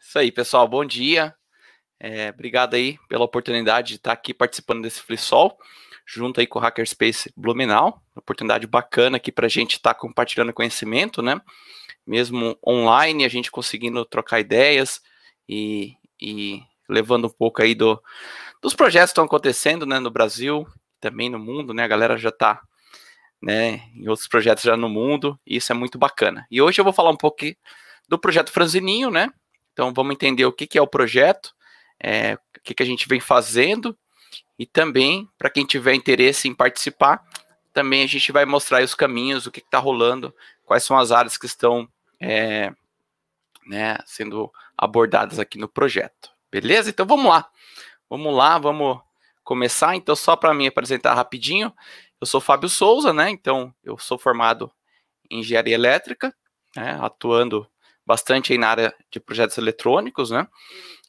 Isso aí, pessoal. Bom dia. É, obrigado aí pela oportunidade de estar aqui participando desse FliSol junto aí com o Hackerspace Blumenau. oportunidade bacana aqui para a gente estar tá compartilhando conhecimento, né? Mesmo online, a gente conseguindo trocar ideias e, e levando um pouco aí do, dos projetos que estão acontecendo né, no Brasil, também no mundo, né? A galera já está né, em outros projetos já no mundo, e isso é muito bacana. E hoje eu vou falar um pouco do projeto Franzininho, né? Então vamos entender o que, que é o projeto, é, o que, que a gente vem fazendo e também, para quem tiver interesse em participar, também a gente vai mostrar os caminhos, o que está rolando, quais são as áreas que estão é, né, sendo abordadas aqui no projeto. Beleza? Então vamos lá. Vamos lá, vamos começar. Então, só para me apresentar rapidinho, eu sou Fábio Souza, né? Então, eu sou formado em engenharia elétrica, né? atuando bastante aí na área de projetos eletrônicos, né?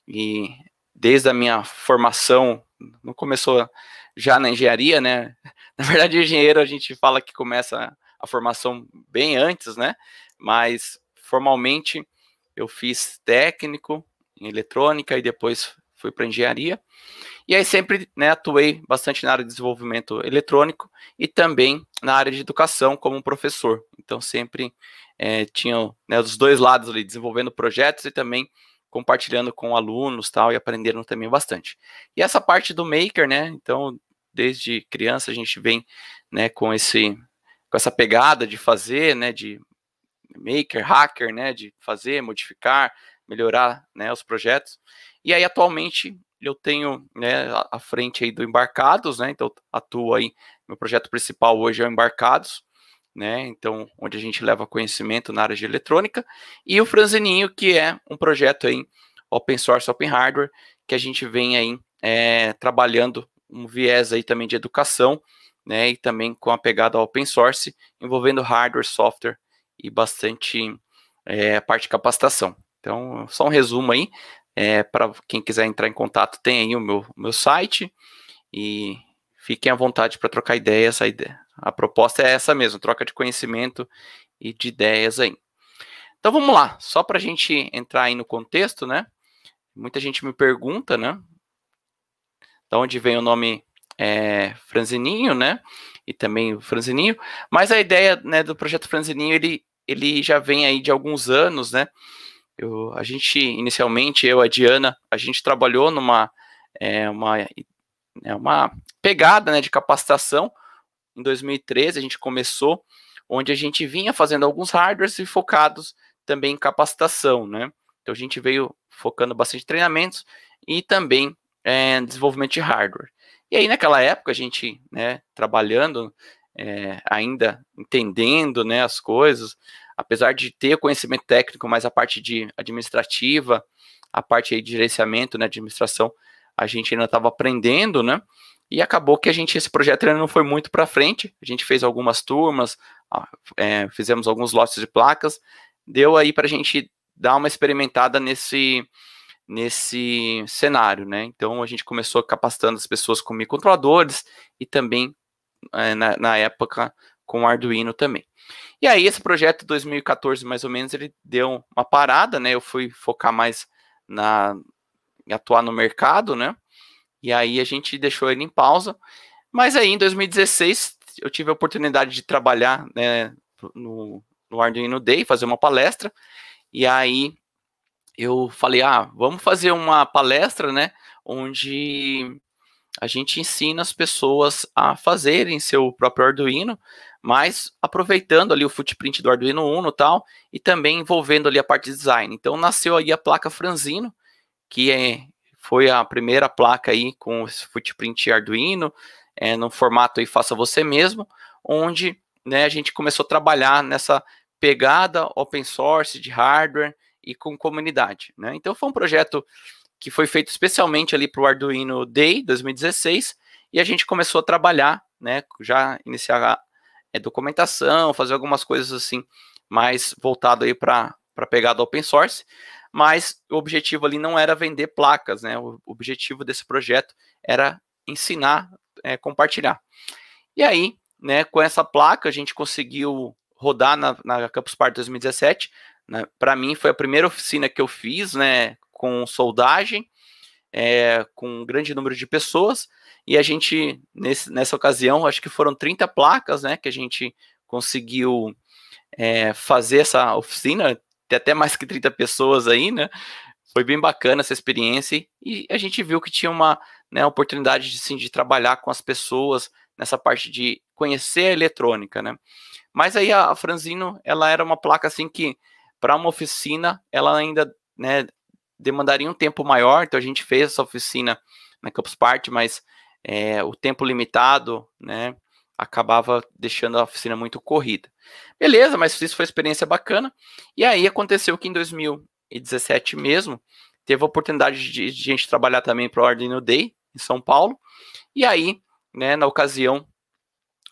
E desde a minha formação, não começou já na engenharia, né? Na verdade, engenheiro a gente fala que começa a formação bem antes, né? Mas formalmente eu fiz técnico em eletrônica e depois fui para engenharia. E aí sempre né, atuei bastante na área de desenvolvimento eletrônico e também na área de educação como professor. Então sempre é, tinham né, os dois lados ali, desenvolvendo projetos e também compartilhando com alunos tal, e aprenderam também bastante. E essa parte do maker, né? Então, desde criança a gente vem né, com esse com essa pegada de fazer, né, de maker, hacker, né, de fazer, modificar, melhorar, né, os projetos. E aí atualmente eu tenho, né, a frente aí do Embarcados, né? Então atuo aí meu projeto principal hoje é o Embarcados né? Então, onde a gente leva conhecimento na área de eletrônica, e o Franzininho, que é um projeto em open source, open hardware, que a gente vem aí é, trabalhando um viés aí também de educação, né? E também com a pegada open source, envolvendo hardware, software e bastante é, parte de capacitação. Então, só um resumo aí. É, Para quem quiser entrar em contato, tem aí o meu, meu site e fiquem à vontade para trocar ideias, ideia, a proposta é essa mesmo, troca de conhecimento e de ideias aí. Então vamos lá, só para a gente entrar aí no contexto, né? Muita gente me pergunta, né? Da onde vem o nome é, Franzininho, né? E também o Franzininho. Mas a ideia né, do projeto Franzininho, ele, ele já vem aí de alguns anos, né? Eu, a gente, inicialmente, eu, a Diana, a gente trabalhou numa é, uma, é, uma pegada né, de capacitação em 2013 a gente começou, onde a gente vinha fazendo alguns hardwares e focados também em capacitação, né? Então a gente veio focando bastante treinamentos e também é, desenvolvimento de hardware. E aí naquela época a gente, né, trabalhando, é, ainda entendendo, né, as coisas, apesar de ter conhecimento técnico, mas a parte de administrativa, a parte de gerenciamento, né, administração, a gente ainda estava aprendendo, né? E acabou que a gente, esse projeto não foi muito para frente. A gente fez algumas turmas, é, fizemos alguns lotes de placas. Deu aí para a gente dar uma experimentada nesse, nesse cenário, né? Então a gente começou capacitando as pessoas com microcontroladores e também é, na, na, época com Arduino também. E aí esse projeto 2014 mais ou menos ele deu uma parada, né? Eu fui focar mais na atuar no mercado, né? E aí a gente deixou ele em pausa. Mas aí em 2016 eu tive a oportunidade de trabalhar né, no, no Arduino Day, fazer uma palestra. E aí eu falei, ah, vamos fazer uma palestra, né, onde a gente ensina as pessoas a fazerem seu próprio Arduino, mas aproveitando ali o footprint do Arduino Uno e tal, e também envolvendo ali a parte de design. Então nasceu aí a placa Franzino, que é, foi a primeira placa aí com esse footprint Arduino, é, no formato aí faça você mesmo, onde né, a gente começou a trabalhar nessa pegada open source de hardware e com comunidade. Né? Então foi um projeto que foi feito especialmente ali para o Arduino Day 2016 e a gente começou a trabalhar, né, já iniciar a é, documentação, fazer algumas coisas assim mais voltado aí para para pegada open source mas o objetivo ali não era vender placas, né? O objetivo desse projeto era ensinar, é, compartilhar. E aí, né, com essa placa, a gente conseguiu rodar na, na Campus Party 2017. Né? Para mim, foi a primeira oficina que eu fiz, né, com soldagem, é, com um grande número de pessoas. E a gente, nesse, nessa ocasião, acho que foram 30 placas, né, que a gente conseguiu é, fazer essa oficina, ter até mais que 30 pessoas aí, né? Foi bem bacana essa experiência e a gente viu que tinha uma né, oportunidade de, sim, de trabalhar com as pessoas nessa parte de conhecer a eletrônica, né? Mas aí a, Franzino, ela era uma placa assim que para uma oficina ela ainda, né, demandaria um tempo maior, então a gente fez essa oficina na Campus Party, mas é, o tempo limitado, né? acabava deixando a oficina muito corrida. Beleza, mas isso foi uma experiência bacana. E aí aconteceu que em 2017 mesmo, teve a oportunidade de, de gente trabalhar também para a Ordem no Day, em São Paulo. E aí, né, na ocasião,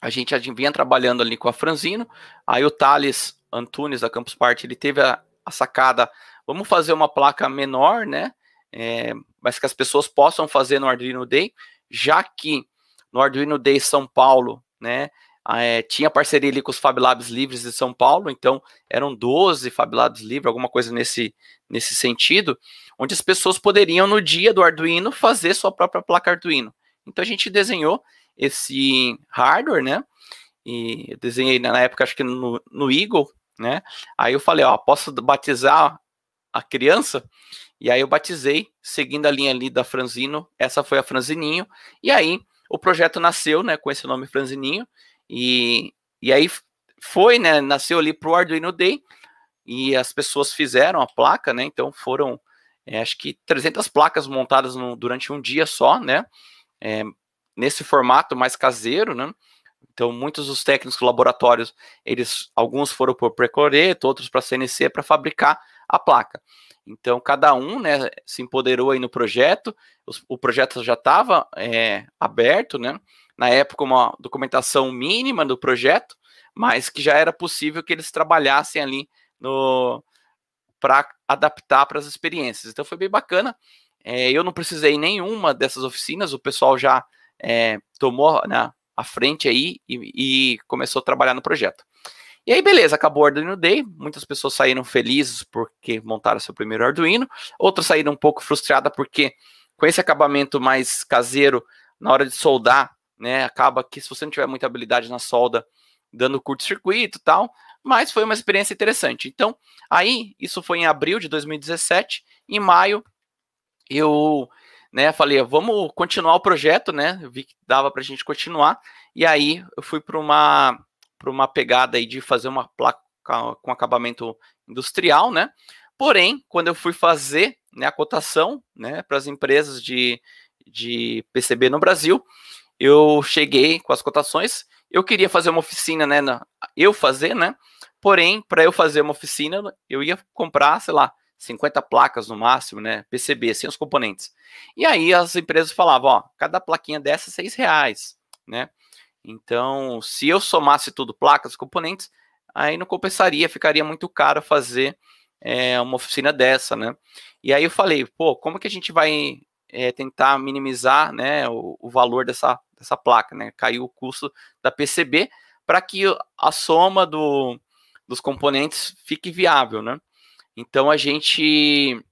a gente vinha trabalhando ali com a Franzino. Aí o Thales Antunes, da Campus Party, ele teve a, a sacada, vamos fazer uma placa menor, né? É, mas que as pessoas possam fazer no Arduino Day, já que no Arduino Day São Paulo né? Ah, é, tinha parceria ali com os Fab Labs Livres de São Paulo, então eram 12 Fab Labs Livres, alguma coisa nesse, nesse sentido, onde as pessoas poderiam, no dia do Arduino, fazer sua própria placa Arduino. Então a gente desenhou esse hardware, né? E eu desenhei na época, acho que no, no Eagle, né? Aí eu falei, ó, posso batizar a criança? E aí eu batizei, seguindo a linha ali da Franzino, essa foi a Franzininho, e aí o projeto nasceu, né, com esse nome Franzininho, e, e aí foi, né, nasceu ali pro Arduino Day, e as pessoas fizeram a placa, né, então foram, é, acho que 300 placas montadas no, durante um dia só, né, é, nesse formato mais caseiro, né, então muitos dos técnicos laboratórios, eles, alguns foram por Precoreto, outros para CNC, para fabricar a placa. Então, cada um né, se empoderou aí no projeto, o, o projeto já estava é, aberto, né? na época uma documentação mínima do projeto, mas que já era possível que eles trabalhassem ali no para adaptar para as experiências. Então foi bem bacana. É, eu não precisei nenhuma dessas oficinas, o pessoal já é, tomou né, a frente aí e, e começou a trabalhar no projeto. E aí, beleza, acabou o Arduino Day. Muitas pessoas saíram felizes porque montaram seu primeiro Arduino, outras saíram um pouco frustradas porque com esse acabamento mais caseiro, na hora de soldar, né, acaba que se você não tiver muita habilidade na solda, dando curto-circuito e tal, mas foi uma experiência interessante. Então, aí, isso foi em abril de 2017, em maio, eu né, falei, ah, vamos continuar o projeto, né, vi que dava pra gente continuar, e aí eu fui para uma para uma pegada aí de fazer uma placa com acabamento industrial, né? Porém, quando eu fui fazer né, a cotação né, para as empresas de, de PCB no Brasil, eu cheguei com as cotações. Eu queria fazer uma oficina, né? Na, eu fazer, né? Porém, para eu fazer uma oficina, eu ia comprar, sei lá, 50 placas no máximo, né? PCB, sem assim, os componentes. E aí as empresas falavam, ó, cada plaquinha dessa, é seis reais, né? Então, se eu somasse tudo, placas, componentes, aí não compensaria, ficaria muito caro fazer é, uma oficina dessa, né? E aí eu falei, pô, como que a gente vai é, tentar minimizar né, o, o, valor dessa, dessa placa, né? Caiu o custo da PCB para que a soma do, dos componentes fique viável, né? Então a gente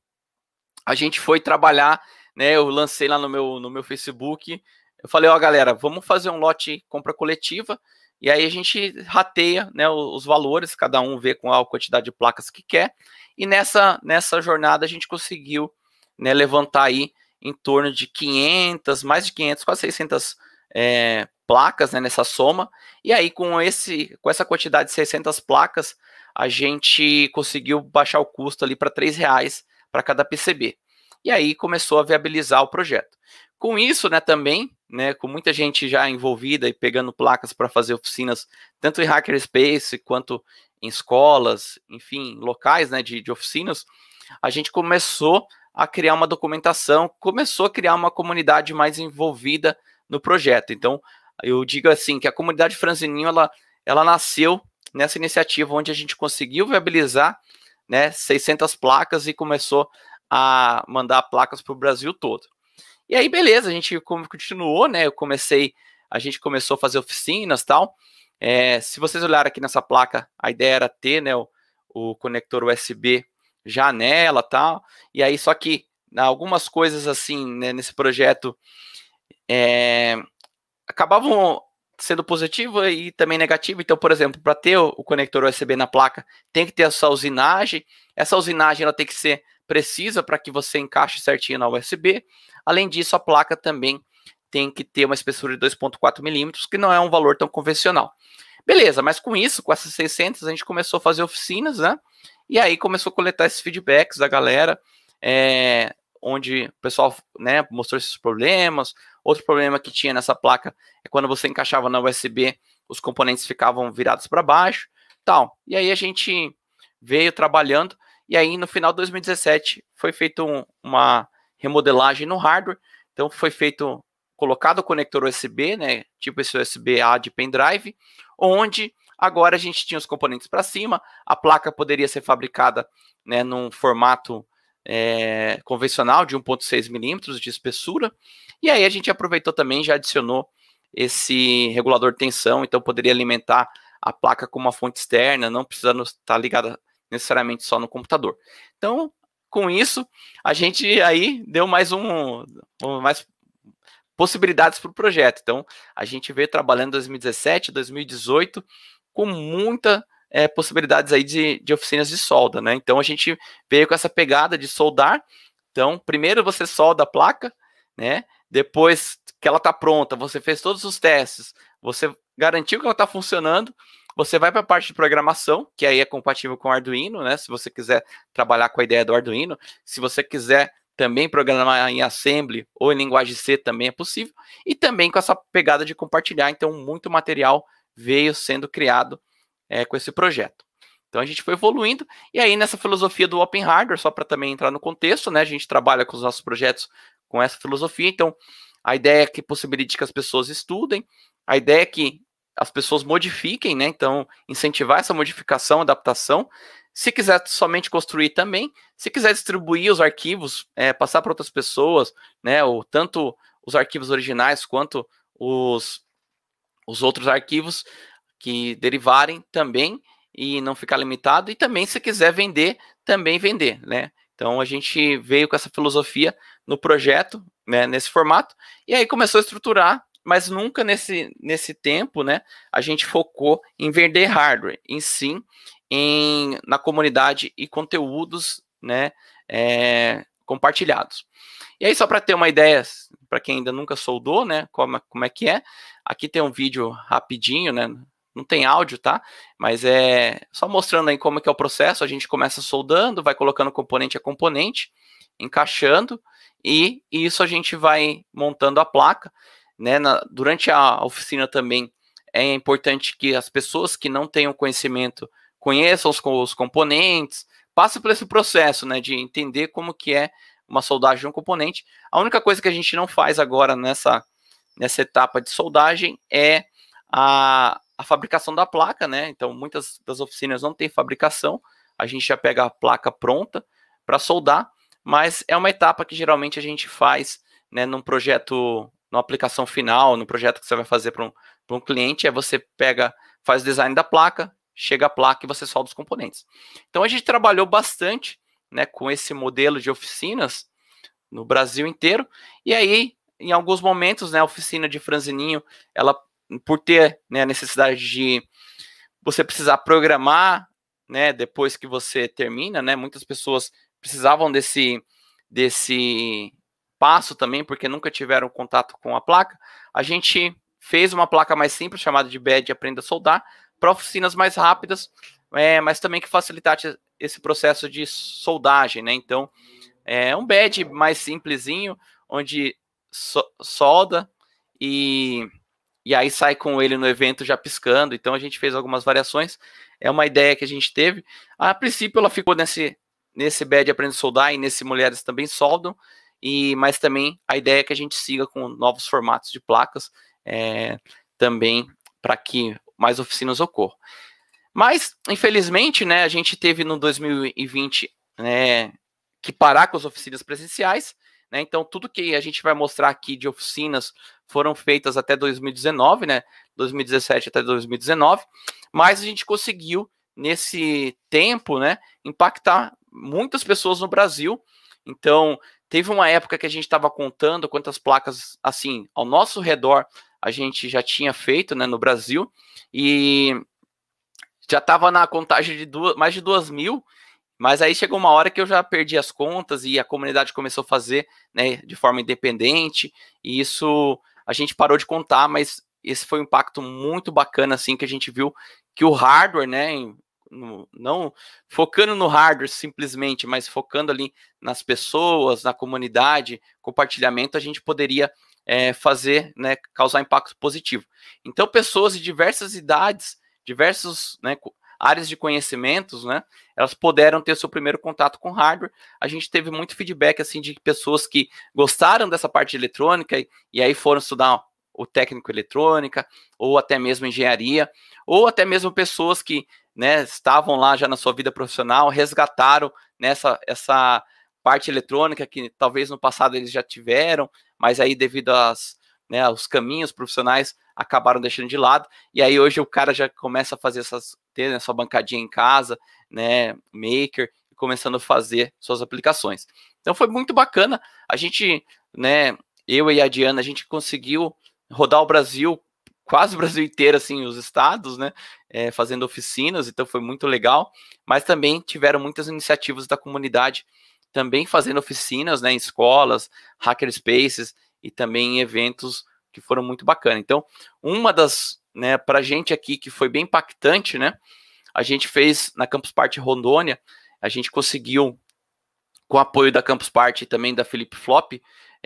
a gente foi trabalhar, né? Eu lancei lá no meu no meu Facebook eu falei, ó, oh, galera, vamos fazer um lote compra coletiva, e aí a gente rateia né, os valores, cada um vê com a quantidade de placas que quer, e nessa, nessa jornada a gente conseguiu né, levantar aí em torno de 500, mais de 500, quase 600 é, placas né, nessa soma, e aí com, esse, com essa quantidade de 600 placas, a gente conseguiu baixar o custo ali para R$ reais para cada PCB. E aí começou a viabilizar o projeto. Com isso, né, também, né, com muita gente já envolvida e pegando placas para fazer oficinas, tanto em hackerspace quanto em escolas, enfim, locais né, de, de oficinas, a gente começou a criar uma documentação, começou a criar uma comunidade mais envolvida no projeto. Então, eu digo assim que a comunidade Franzininho ela, ela nasceu nessa iniciativa onde a gente conseguiu viabilizar né, 600 placas e começou a mandar placas para o Brasil todo. E aí, beleza, a gente continuou, né? Eu comecei, a gente começou a fazer oficinas tal. É, se vocês olharem aqui nessa placa, a ideia era ter né, o, o conector USB já nela tal. E aí, só que algumas coisas assim, né, nesse projeto é, acabavam sendo positiva e também negativa. Então, por exemplo, para ter o, o conector USB na placa, tem que ter essa usinagem. Essa usinagem ela tem que ser precisa para que você encaixe certinho na USB. Além disso, a placa também tem que ter uma espessura de 2.4 milímetros, que não é um valor tão convencional. Beleza, mas com isso, com essas 600, a gente começou a fazer oficinas, né? E aí começou a coletar esses feedbacks da galera, é, onde o pessoal né, mostrou esses problemas. Outro problema que tinha nessa placa é quando você encaixava na USB, os componentes ficavam virados para baixo, tal. E aí a gente veio trabalhando. E aí, no final de 2017, foi feita um, uma remodelagem no hardware. Então, foi feito, colocado o conector USB, né, tipo esse USB-A de pendrive, onde agora a gente tinha os componentes para cima, a placa poderia ser fabricada né, num formato é, convencional de 1.6 milímetros de espessura. E aí a gente aproveitou também, já adicionou esse regulador de tensão, então poderia alimentar a placa com uma fonte externa, não precisando estar ligada necessariamente só no computador. Então, com isso, a gente aí deu mais um, mais possibilidades para o projeto. Então, a gente veio trabalhando 2017, 2018, com muita é, possibilidades aí de, de oficinas de solda, né? Então, a gente veio com essa pegada de soldar. Então, primeiro você solda a placa, né? Depois que ela está pronta, você fez todos os testes, você garantiu que ela está funcionando, você vai para a parte de programação, que aí é compatível com o Arduino, né? Se você quiser trabalhar com a ideia do Arduino, se você quiser também programar em assembly ou em linguagem C também é possível, e também com essa pegada de compartilhar, então muito material veio sendo criado é, com esse projeto. Então a gente foi evoluindo, e aí nessa filosofia do Open Hardware, só para também entrar no contexto, né? A gente trabalha com os nossos projetos com essa filosofia, então a ideia é que possibilite que as pessoas estudem, a ideia é que as pessoas modifiquem, né? Então, incentivar essa modificação, adaptação. Se quiser somente construir também, se quiser distribuir os arquivos, é, passar para outras pessoas, né? Ou tanto os arquivos originais quanto os, os outros arquivos que derivarem também e não ficar limitado. E também, se quiser vender, também vender, né? Então a gente veio com essa filosofia no projeto, né, nesse formato, e aí começou a estruturar mas nunca nesse, nesse tempo, né, a gente focou em vender hardware, em sim em, na comunidade e conteúdos, né, é, compartilhados. E aí, só para ter uma ideia, para quem ainda nunca soldou, né, como, é, como é que é, aqui tem um vídeo rapidinho, né, não tem áudio, tá? Mas é só mostrando aí como é que é o processo, a gente começa soldando, vai colocando componente a componente, encaixando, e isso a gente vai montando a placa. Né? Na, durante a oficina também é importante que as pessoas que não tenham conhecimento conheçam os, os componentes, passem por esse processo né, de entender como que é uma soldagem de um componente. A única coisa que a gente não faz agora nessa, nessa etapa de soldagem é a, a fabricação da placa, né? Então, muitas das oficinas não têm fabricação, a gente já pega a placa pronta para soldar, mas é uma etapa que geralmente a gente faz né, num projeto na aplicação final, no projeto que você vai fazer para um, um, cliente, é você pega, faz o design da placa, chega a placa e você solda os componentes. Então a gente trabalhou bastante né, com esse modelo de oficinas no Brasil inteiro, e aí, em alguns momentos, né, a oficina de franzininho, ela, por ter né, a necessidade de você precisar programar, né, depois que você termina, né, muitas pessoas precisavam desse, desse passo também, porque nunca tiveram contato com a placa, a gente fez uma placa mais simples, chamada de BED Aprenda a Soldar, para oficinas mais rápidas, é, mas também que facilitasse esse processo de soldagem, né? Então, é um BED mais simplesinho, onde so solda e, e aí sai com ele no evento já piscando. Então, a gente fez algumas variações. É uma ideia que a gente teve. A princípio, ela ficou nesse, nesse BED Aprenda a Soldar e nesse Mulheres Também Soldam, e mas também a ideia é que a gente siga com novos formatos de placas é, também para que mais oficinas ocorram. Mas, infelizmente, né, a gente teve no 2020 né, que parar com as oficinas presenciais, né, então tudo que a gente vai mostrar aqui de oficinas foram feitas até 2019, né, 2017 até 2019, mas a gente conseguiu, nesse tempo, né, impactar muitas pessoas no Brasil, então, Teve uma época que a gente estava contando quantas placas, assim, ao nosso redor a gente já tinha feito, né, no Brasil, e já estava na contagem de duas, mais de duas mil, mas aí chegou uma hora que eu já perdi as contas e a comunidade começou a fazer, né, de forma independente, e isso a gente parou de contar, mas esse foi um impacto muito bacana, assim, que a gente viu que o hardware, né, no, não focando no hardware simplesmente, mas focando ali nas pessoas, na comunidade, compartilhamento, a gente poderia é, fazer, né, causar impacto positivo. Então, pessoas de diversas idades, diversas né, áreas de conhecimentos, né, elas puderam ter seu primeiro contato com hardware. A gente teve muito feedback assim de pessoas que gostaram dessa parte de eletrônica e, e aí foram estudar o técnico eletrônica, ou até mesmo engenharia, ou até mesmo pessoas que né, estavam lá já na sua vida profissional, resgataram nessa né, essa parte eletrônica que talvez no passado eles já tiveram, mas aí devido às, né, aos caminhos profissionais acabaram deixando de lado. E aí hoje o cara já começa a fazer essas ter né, sua bancadinha em casa, né, maker, começando a fazer suas aplicações. Então foi muito bacana. A gente, né, eu e a Diana, a gente conseguiu rodar o Brasil quase o Brasil inteiro, assim, os estados, né, é, fazendo oficinas, então foi muito legal, mas também tiveram muitas iniciativas da comunidade também fazendo oficinas, né, em escolas, hackerspaces e também em eventos que foram muito bacanas. Então, uma das, né, pra gente aqui que foi bem impactante, né, a gente fez na Campus Party Rondônia, a gente conseguiu, com o apoio da Campus Party e também da Felipe Flop,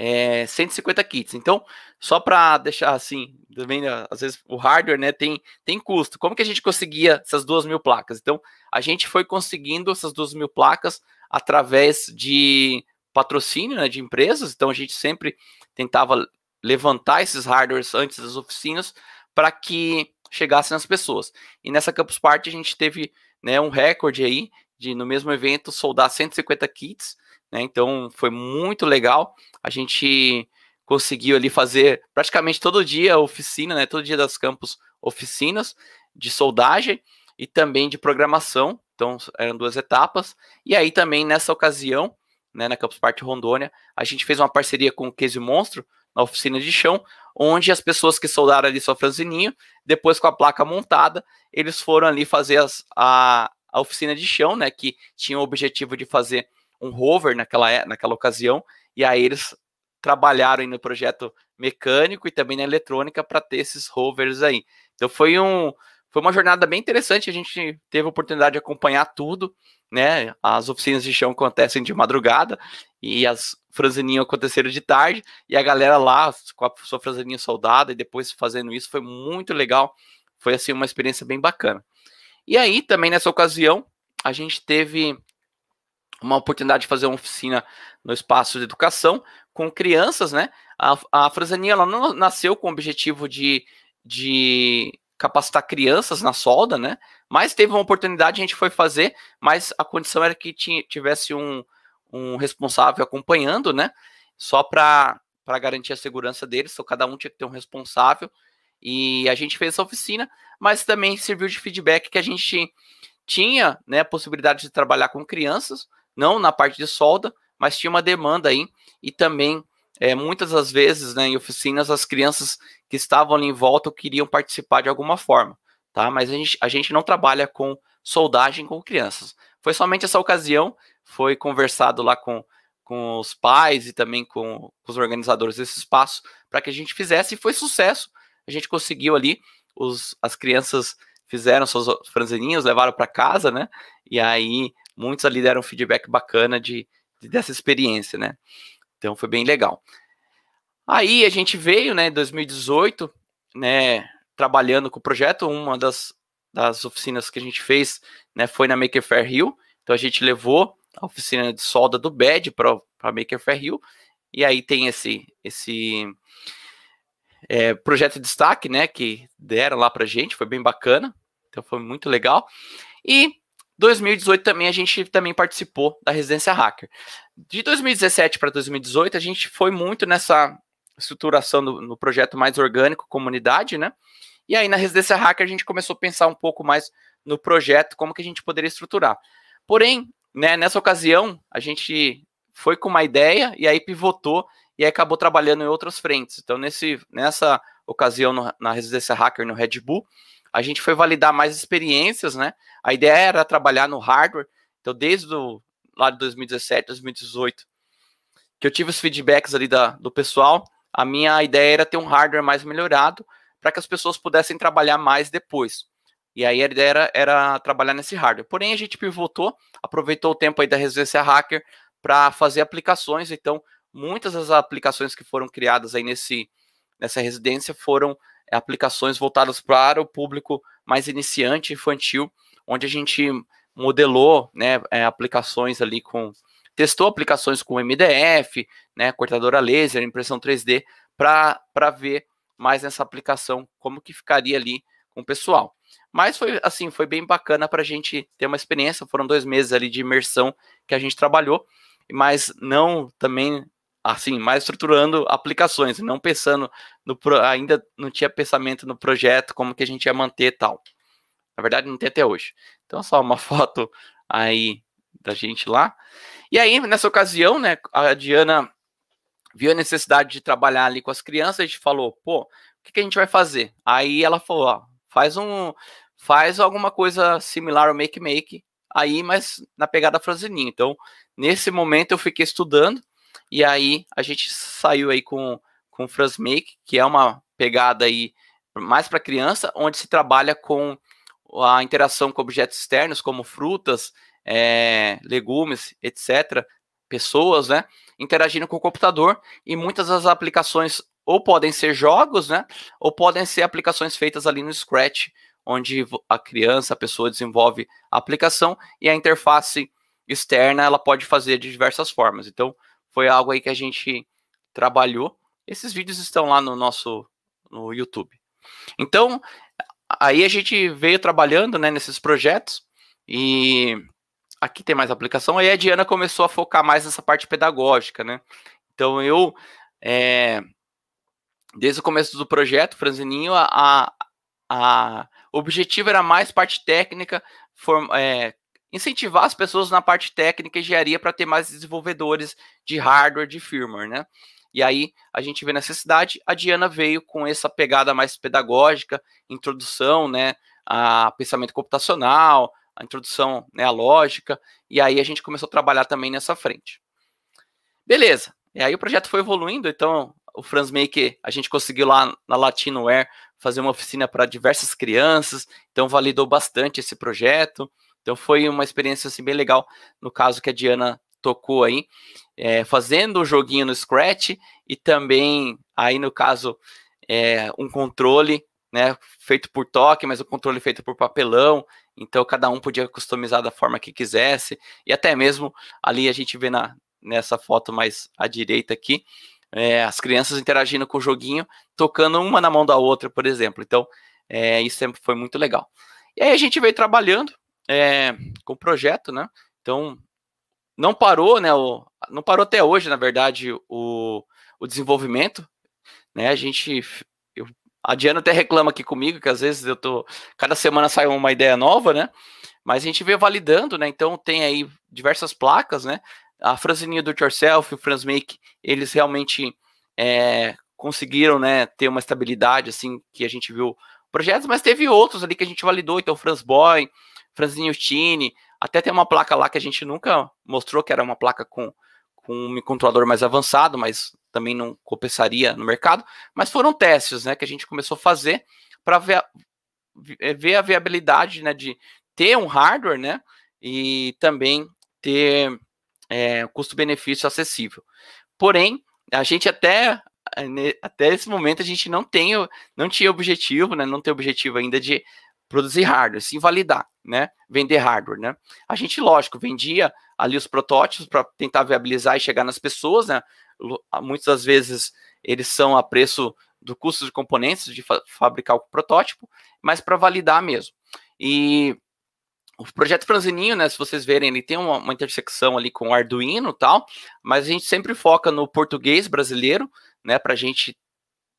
é, eh, 150 kits. Então, só para deixar assim, também né, às vezes o hardware né, tem, tem custo. Como que a gente conseguia essas duas mil placas? Então, a gente foi conseguindo essas duas mil placas através de patrocínio né, de empresas. Então, a gente sempre tentava levantar esses hardwares antes das oficinas para que chegassem nas pessoas. E nessa Campus Party a gente teve né, um recorde aí de no mesmo evento soldar 150 kits né? Então foi muito legal. A gente conseguiu ali fazer praticamente todo dia oficina, né? Todo dia das campos oficinas de soldagem e também de programação. Então eram duas etapas. E aí também nessa ocasião, né, na Campus Party Rondônia, a gente fez uma parceria com o Case Monstro na oficina de chão, onde as pessoas que soldaram ali só Franzininho, depois com a placa montada, eles foram ali fazer as, a, a oficina de chão, né, que tinha o objetivo de fazer um rover naquela, é, naquela ocasião, e aí eles trabalharam no projeto mecânico e também na eletrônica para ter esses rovers aí. Então foi um foi uma jornada bem interessante, a gente teve a oportunidade de acompanhar tudo, né? As oficinas de chão acontecem de madrugada e as franzininhas aconteceram de tarde e a galera lá com a sua franzininha soldada e depois fazendo isso foi muito legal, foi assim uma experiência bem bacana. E aí também nessa ocasião a gente teve uma oportunidade de fazer uma oficina no espaço de educação com crianças, né? A, a Franzania ela não nasceu com o objetivo de, de capacitar crianças na solda, né? Mas teve uma oportunidade, a gente foi fazer, mas a condição era que tivesse um, um responsável acompanhando, né? Só para garantir a segurança deles, então cada um tinha que ter um responsável. E a gente fez essa oficina, mas também serviu de feedback que a gente tinha né, a possibilidade de trabalhar com crianças, não na parte de solda, mas tinha uma demanda aí, e também é, muitas das vezes né, em oficinas as crianças que estavam ali em volta queriam participar de alguma forma, tá? Mas a gente, a gente não trabalha com soldagem com crianças. Foi somente essa ocasião, foi conversado lá com, com os pais e também com, com os organizadores desse espaço para que a gente fizesse e foi sucesso. A gente conseguiu ali, os, as crianças fizeram suas franzininhas, levaram para casa, né? E aí muitos ali deram feedback bacana de, de, dessa experiência, né? Então foi bem legal. Aí a gente veio, né, em 2018, né, trabalhando com o projeto, uma das, das oficinas que a gente fez, né, foi na Maker Fair Hill, então a gente levou a oficina de solda do BED para a Maker Fair Hill, e aí tem esse, esse é, projeto de destaque, né, que deram lá pra gente, foi bem bacana, então foi muito legal. E 2018 também a gente também participou da residência hacker. De 2017 para 2018 a gente foi muito nessa estruturação do, no projeto mais orgânico, comunidade, né? E aí na residência hacker a gente começou a pensar um pouco mais no projeto, como que a gente poderia estruturar. Porém, né, nessa ocasião a gente foi com uma ideia e aí pivotou e aí acabou trabalhando em outras frentes. Então nesse nessa ocasião no, na residência hacker no Red Bull a gente foi validar mais experiências, né? A ideia era trabalhar no hardware, então desde o, lá de 2017, 2018, que eu tive os feedbacks ali da, do pessoal, a minha ideia era ter um hardware mais melhorado para que as pessoas pudessem trabalhar mais depois. E aí a ideia era, era trabalhar nesse hardware. Porém, a gente pivotou, aproveitou o tempo aí da residência hacker para fazer aplicações. Então, muitas das aplicações que foram criadas aí nesse, nessa residência foram é aplicações voltadas para o público mais iniciante, infantil, onde a gente modelou né, é, aplicações ali com. testou aplicações com MDF, né, cortadora laser, impressão 3D, para ver mais nessa aplicação como que ficaria ali com o pessoal. Mas foi assim, foi bem bacana para a gente ter uma experiência. Foram dois meses ali de imersão que a gente trabalhou, mas não também assim, mais estruturando aplicações, não pensando no ainda não tinha pensamento no projeto, como que a gente ia manter e tal. Na verdade, não tem até hoje. Então, só uma foto aí da gente lá. E aí, nessa ocasião, né, a Diana viu a necessidade de trabalhar ali com as crianças, a gente falou, pô, o que, que a gente vai fazer? Aí ela falou, ó, faz um faz alguma coisa similar ao Make Make aí, mas na pegada franzininho. Então, nesse momento eu fiquei estudando e aí a gente saiu aí com, com Franz Make, que é uma pegada aí mais para criança, onde se trabalha com a interação com objetos externos, como frutas, é, legumes, etc., pessoas, né? Interagindo com o computador e muitas das aplicações ou podem ser jogos, né? Ou podem ser aplicações feitas ali no Scratch, onde a criança, a pessoa desenvolve a aplicação e a interface externa ela pode fazer de diversas formas. Então, foi algo aí que a gente trabalhou. Esses vídeos estão lá no nosso no YouTube. Então, aí a gente veio trabalhando né, nesses projetos e aqui tem mais aplicação. Aí a Diana começou a focar mais nessa parte pedagógica, né? Então eu, é, desde o começo do projeto, Franzininho, a, a, a objetivo era mais parte técnica, form, é, incentivar as pessoas na parte técnica e engenharia para ter mais desenvolvedores de hardware, de firmware, né? E aí a gente vê necessidade, a Diana veio com essa pegada mais pedagógica, introdução, né, a pensamento computacional, a introdução, né, a lógica, e aí a gente começou a trabalhar também nessa frente. Beleza. E aí o projeto foi evoluindo, então o Franz Maker, a gente conseguiu lá na Latino Air fazer uma oficina para diversas crianças, então validou bastante esse projeto. Então foi uma experiência assim, bem legal, no caso que a Diana tocou aí, é, fazendo o um joguinho no Scratch e também, aí no caso, é, um controle né, feito por toque, mas o um controle feito por papelão, então cada um podia customizar da forma que quisesse, e até mesmo ali a gente vê na, nessa foto mais à direita aqui, é, as crianças interagindo com o joguinho, tocando uma na mão da outra, por exemplo. Então, é, isso sempre foi muito legal. E aí a gente veio trabalhando, é, com o projeto, né? Então, não parou, né? O, não parou até hoje, na verdade, o, o desenvolvimento, né? A gente. Eu, a Diana até reclama aqui comigo, que às vezes eu tô. Cada semana sai uma ideia nova, né? Mas a gente vê validando, né? Então tem aí diversas placas, né? A Franzininha do It Yourself, o Franz Make, eles realmente é, conseguiram, né, ter uma estabilidade, assim, que a gente viu projetos, mas teve outros ali que a gente validou, então o Franz Boy, Franzinho Tini, até tem uma placa lá que a gente nunca mostrou, que era uma placa com, com um controlador mais avançado, mas também não compensaria no mercado. Mas foram testes né, que a gente começou a fazer para ver, a, eh, ver a viabilidade né, de ter um hardware né, e também ter é, custo-benefício acessível. Porém, a gente até eh, até esse momento a gente não tem não tinha objetivo né não tem objetivo ainda de produzir hardware, se validar, né? Vender hardware, né? A gente, lógico, vendia ali os protótipos para tentar viabilizar e chegar nas pessoas, né? Muitas das vezes eles são a preço do custo de componentes de fa fabricar o protótipo, mas para validar mesmo. E o projeto Franzininho, né, se vocês verem, ele tem uma, uma intersecção ali com o Arduino e tal, mas a gente sempre foca no português brasileiro, né, para a gente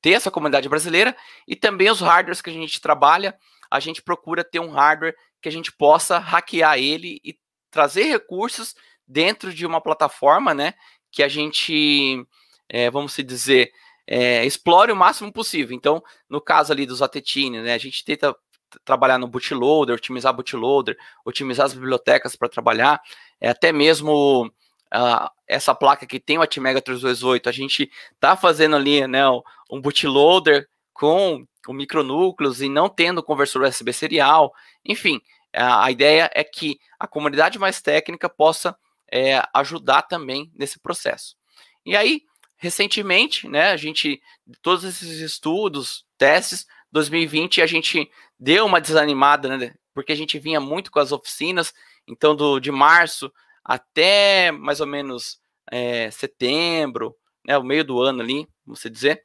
ter essa comunidade brasileira e também os hardwares que a gente trabalha a gente procura ter um hardware que a gente possa hackear ele e trazer recursos dentro de uma plataforma, né? Que a gente, é, vamos dizer, é, explore o máximo possível. Então, no caso ali dos atetines, né? A gente tenta trabalhar no bootloader, otimizar bootloader, otimizar as bibliotecas para trabalhar, é, até mesmo uh, essa placa que tem o Atmega 328, a gente tá fazendo ali, né, um bootloader com o micronúcleos e não tendo conversor USB serial. Enfim, a ideia é que a comunidade mais técnica possa é, ajudar também nesse processo. E aí, recentemente, né, a gente, todos esses estudos, testes, 2020 a gente deu uma desanimada, né, porque a gente vinha muito com as oficinas, então do, de março até mais ou menos é, setembro, né, o meio do ano ali, vamos dizer,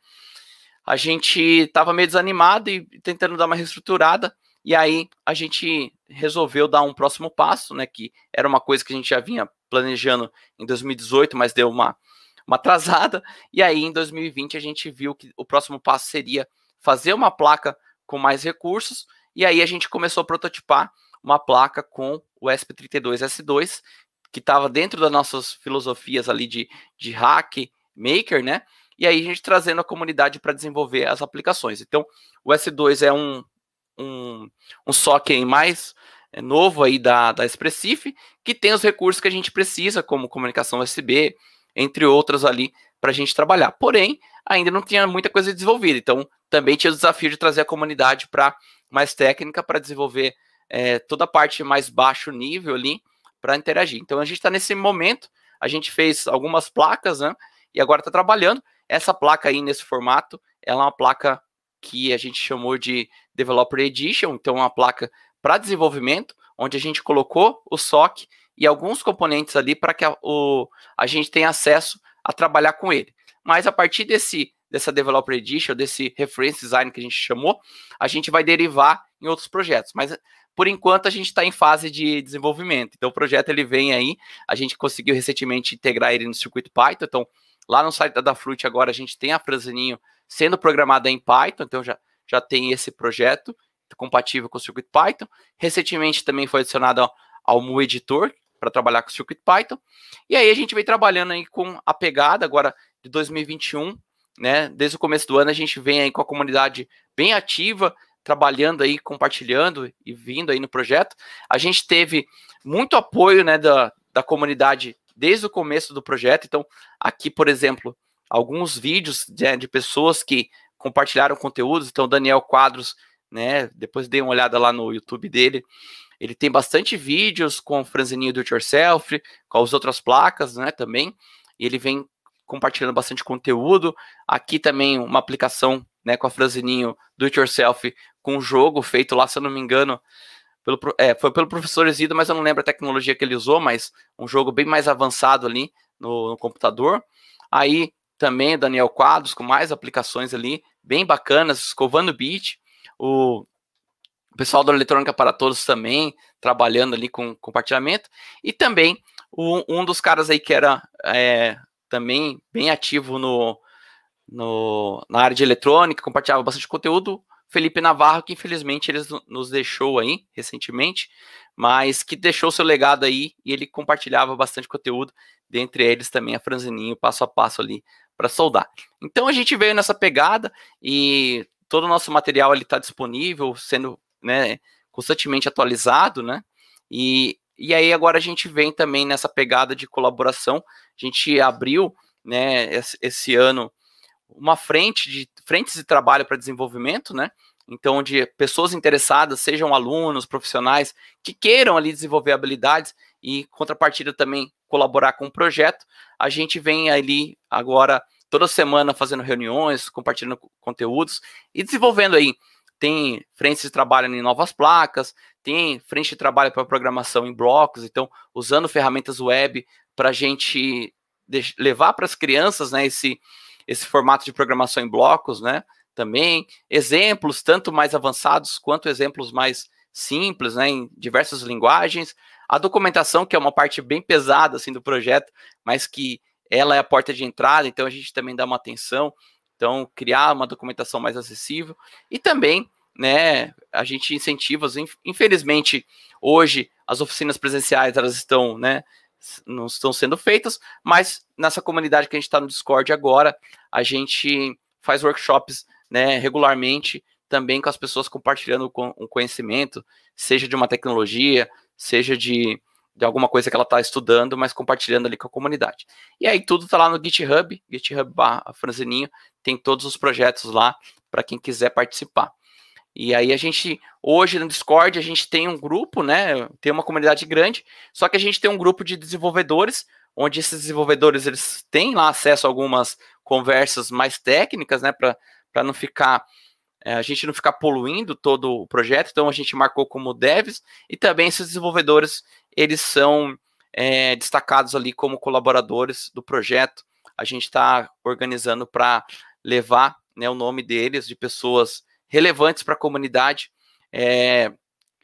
a gente estava meio desanimado e tentando dar uma reestruturada, e aí a gente resolveu dar um próximo passo, né, que era uma coisa que a gente já vinha planejando em 2018, mas deu uma, uma atrasada, e aí em 2020 a gente viu que o próximo passo seria fazer uma placa com mais recursos, e aí a gente começou a prototipar uma placa com o SP32S2, que estava dentro das nossas filosofias ali de, de hack, maker, né, e aí a gente trazendo a comunidade para desenvolver as aplicações. Então, o S2 é um, um, um socket mais é, novo aí da, da Expressif, que tem os recursos que a gente precisa, como comunicação USB, entre outras ali, para a gente trabalhar. Porém, ainda não tinha muita coisa desenvolvida, então também tinha o desafio de trazer a comunidade para mais técnica, para desenvolver é, toda a parte mais baixo nível ali, para interagir. Então a gente está nesse momento, a gente fez algumas placas, né? E agora está trabalhando. Essa placa aí nesse formato, ela é uma placa que a gente chamou de Developer Edition, então é uma placa para desenvolvimento, onde a gente colocou o SOC e alguns componentes ali para que a, o, a gente tenha acesso a trabalhar com ele. Mas a partir desse dessa Developer Edition, desse Reference Design que a gente chamou, a gente vai derivar em outros projetos. Mas, por enquanto, a gente está em fase de desenvolvimento. Então, o projeto ele vem aí, a gente conseguiu recentemente integrar ele no circuito Python, então Lá no site da Dafruit agora a gente tem a Franzininho sendo programada em Python, então já, já tem esse projeto compatível com o Circuit Python. Recentemente também foi adicionado ao, Mu Editor para trabalhar com o Circuit Python. E aí a gente vem trabalhando aí com a pegada agora de 2021, né? Desde o começo do ano a gente vem aí com a comunidade bem ativa, trabalhando aí, compartilhando e vindo aí no projeto. A gente teve muito apoio, né, da, da comunidade desde o começo do projeto. Então, aqui, por exemplo, alguns vídeos de, né, de pessoas que compartilharam conteúdos. Então, Daniel Quadros, né? Depois dei uma olhada lá no YouTube dele. Ele tem bastante vídeos com o franzininho do it yourself, com as outras placas, né, também. E ele vem compartilhando bastante conteúdo. Aqui também uma aplicação, né, com a franzininho do it yourself com um jogo feito lá, se eu não me engano, pelo, é, foi pelo professor Exida, mas eu não lembro a tecnologia que ele usou, mas um jogo bem mais avançado ali no, no computador. Aí também Daniel Quadros, com mais aplicações ali, bem bacanas, escovando beat, o pessoal da Eletrônica para Todos também, trabalhando ali com compartilhamento, e também o, um dos caras aí que era é, também bem ativo no, no, na área de eletrônica, compartilhava bastante conteúdo, Felipe Navarro, que infelizmente ele nos deixou aí recentemente, mas que deixou seu legado aí e ele compartilhava bastante conteúdo, dentre eles também a Franzininho, passo a passo ali para soldar. Então a gente veio nessa pegada e todo o nosso material ele está disponível, sendo né, constantemente atualizado, né? E, e aí agora a gente vem também nessa pegada de colaboração. A gente abriu né, esse ano uma frente de frentes de trabalho para desenvolvimento, né? Então, onde pessoas interessadas, sejam alunos, profissionais, que queiram ali desenvolver habilidades e, contrapartida, também colaborar com o projeto, a gente vem ali agora toda semana fazendo reuniões, compartilhando conteúdos e desenvolvendo aí. Tem frentes de trabalho em novas placas, tem frente de trabalho para programação em blocos, então usando ferramentas web para a gente levar para as crianças né, esse, esse formato de programação em blocos, né? Também exemplos tanto mais avançados quanto exemplos mais simples, né, em diversas linguagens. A documentação, que é uma parte bem pesada assim do projeto, mas que ela é a porta de entrada, então a gente também dá uma atenção, então criar uma documentação mais acessível e também, né, a gente incentiva, assim, infelizmente, hoje as oficinas presenciais elas estão, né, não estão sendo feitas, mas nessa comunidade que a gente está no Discord agora, a gente faz workshops né, regularmente também com as pessoas compartilhando um conhecimento, seja de uma tecnologia, seja de, de alguma coisa que ela está estudando, mas compartilhando ali com a comunidade. E aí tudo está lá no GitHub, GitHub Franzininho, tem todos os projetos lá para quem quiser participar. E aí a gente, hoje no Discord, a gente tem um grupo, né? Tem uma comunidade grande, só que a gente tem um grupo de desenvolvedores, onde esses desenvolvedores eles têm lá acesso a algumas conversas mais técnicas, né? Para não ficar. Eh, a gente não ficar poluindo todo o projeto, então a gente marcou como devs, e também esses desenvolvedores, eles são é, destacados ali como colaboradores do projeto. A gente está organizando para levar né, o nome deles, de pessoas relevantes para a comunidade é,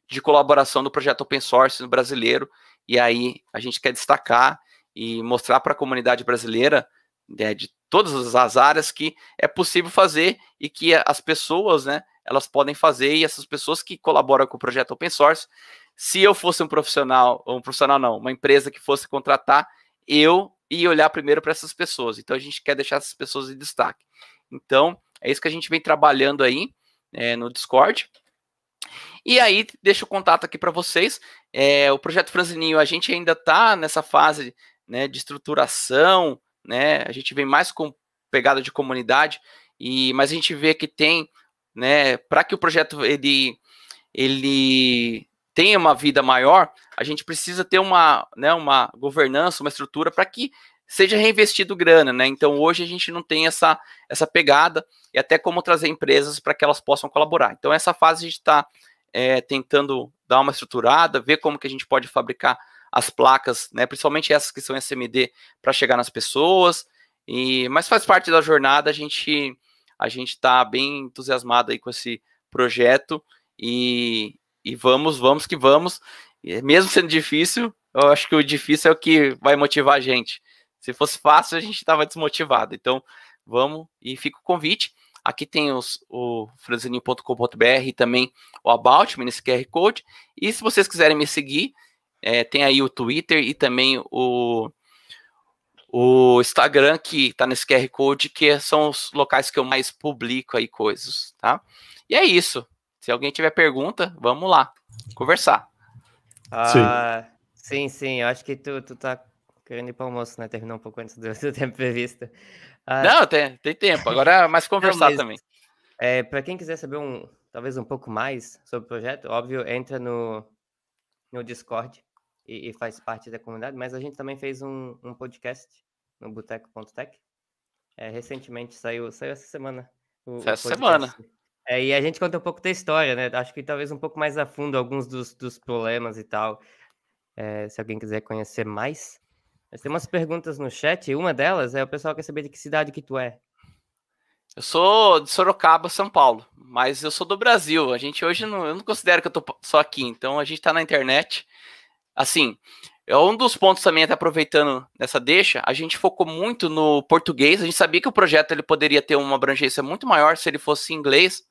de colaboração do projeto open source no brasileiro. E aí a gente quer destacar e mostrar para a comunidade brasileira né, de todas as áreas que é possível fazer e que as pessoas, né, elas podem fazer e essas pessoas que colaboram com o projeto open source, se eu fosse um profissional, um profissional não, uma empresa que fosse contratar, eu ia olhar primeiro para essas pessoas. Então a gente quer deixar essas pessoas em destaque. Então, é isso que a gente vem trabalhando aí é, no Discord. E aí, deixo o contato aqui para vocês. É, o projeto Franzininho, a gente ainda está nessa fase né, de estruturação, né? A gente vem mais com pegada de comunidade, e mas a gente vê que tem, né, para que o projeto ele, ele tenha uma vida maior, a gente precisa ter uma, né, uma governança, uma estrutura para que seja reinvestido grana, né? Então hoje a gente não tem essa, essa pegada e até como trazer empresas para que elas possam colaborar. Então essa fase a gente está é, tentando dar uma estruturada, ver como que a gente pode fabricar as placas, né? Principalmente essas que são SMD para chegar nas pessoas. E mas faz parte da jornada. A gente a gente está bem entusiasmado aí com esse projeto e, e vamos vamos que vamos. E mesmo sendo difícil, eu acho que o difícil é o que vai motivar a gente. Se fosse fácil, a gente estava desmotivado. Então, vamos e fica o convite. Aqui tem os, o franzininho.com.br e também o About Me nesse QR Code. E se vocês quiserem me seguir, é, tem aí o Twitter e também o, o Instagram que está nesse QR Code, que é, são os locais que eu mais publico aí coisas, tá? E é isso. Se alguém tiver pergunta, vamos lá conversar. Ah, sim. sim, sim, eu acho que tu, tu tá querendo ir para o almoço, né? Terminou um pouco antes do, do tempo previsto. Ah, Não, tem, tem tempo. Agora é mais conversar é também. É, para quem quiser saber um, talvez um pouco mais sobre o projeto, óbvio, entra no, no Discord e, e faz parte da comunidade, mas a gente também fez um, um podcast no boteco.tech. É, recentemente saiu, saiu essa semana. O, essa o semana. É, e a gente conta um pouco da história, né? Acho que talvez um pouco mais a fundo alguns dos, dos problemas e tal. É, se alguém quiser conhecer mais. Tem umas perguntas no chat, uma delas é o pessoal quer saber de que cidade que tu é. Eu sou de Sorocaba, São Paulo, mas eu sou do Brasil. A gente hoje não, eu não considero que eu tô só aqui, então a gente tá na internet. Assim, é um dos pontos também, até aproveitando nessa deixa, a gente focou muito no português. A gente sabia que o projeto ele poderia ter uma abrangência muito maior se ele fosse em inglês,